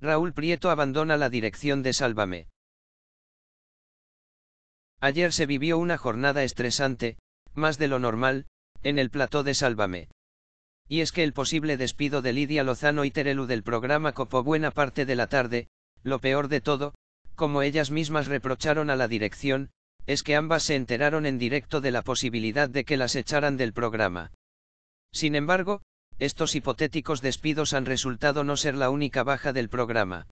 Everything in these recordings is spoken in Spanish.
Raúl Prieto abandona la dirección de Sálvame. Ayer se vivió una jornada estresante, más de lo normal, en el plató de Sálvame. Y es que el posible despido de Lidia Lozano y Terelu del programa copó buena parte de la tarde, lo peor de todo, como ellas mismas reprocharon a la dirección, es que ambas se enteraron en directo de la posibilidad de que las echaran del programa. Sin embargo, estos hipotéticos despidos han resultado no ser la única baja del programa.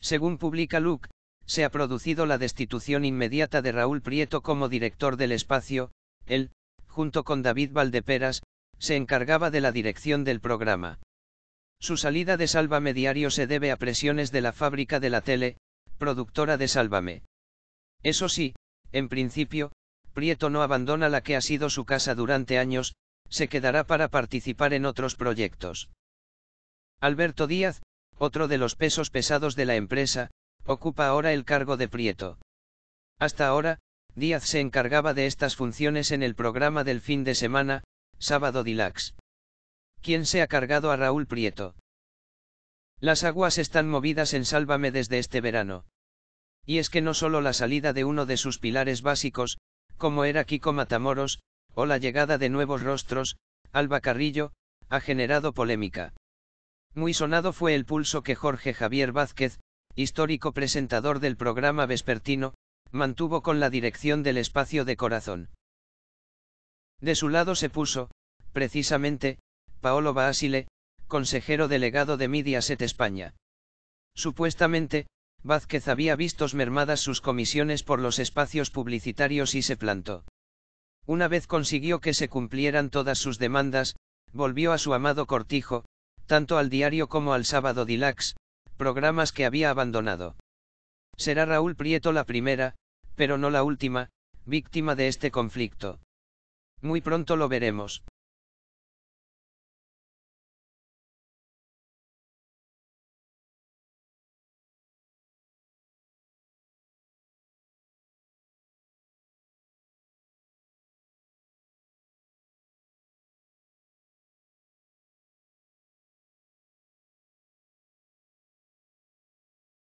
Según publica Luke, se ha producido la destitución inmediata de Raúl Prieto como director del espacio, él, junto con David Valdeperas, se encargaba de la dirección del programa. Su salida de Sálvame Diario se debe a presiones de la fábrica de la tele, productora de Sálvame. Eso sí, en principio, Prieto no abandona la que ha sido su casa durante años, se quedará para participar en otros proyectos. Alberto Díaz, otro de los pesos pesados de la empresa, ocupa ahora el cargo de Prieto. Hasta ahora, Díaz se encargaba de estas funciones en el programa del fin de semana, Sábado Dilax. ¿Quién se ha cargado a Raúl Prieto? Las aguas están movidas en Sálvame desde este verano. Y es que no solo la salida de uno de sus pilares básicos, como era Kiko Matamoros, la llegada de nuevos rostros, Alba Carrillo, ha generado polémica. Muy sonado fue el pulso que Jorge Javier Vázquez, histórico presentador del programa vespertino, mantuvo con la dirección del espacio de corazón. De su lado se puso, precisamente, Paolo Basile, consejero delegado de Mediaset España. Supuestamente, Vázquez había visto mermadas sus comisiones por los espacios publicitarios y se plantó. Una vez consiguió que se cumplieran todas sus demandas, volvió a su amado cortijo, tanto al diario como al sábado Dilax, programas que había abandonado. Será Raúl Prieto la primera, pero no la última, víctima de este conflicto. Muy pronto lo veremos.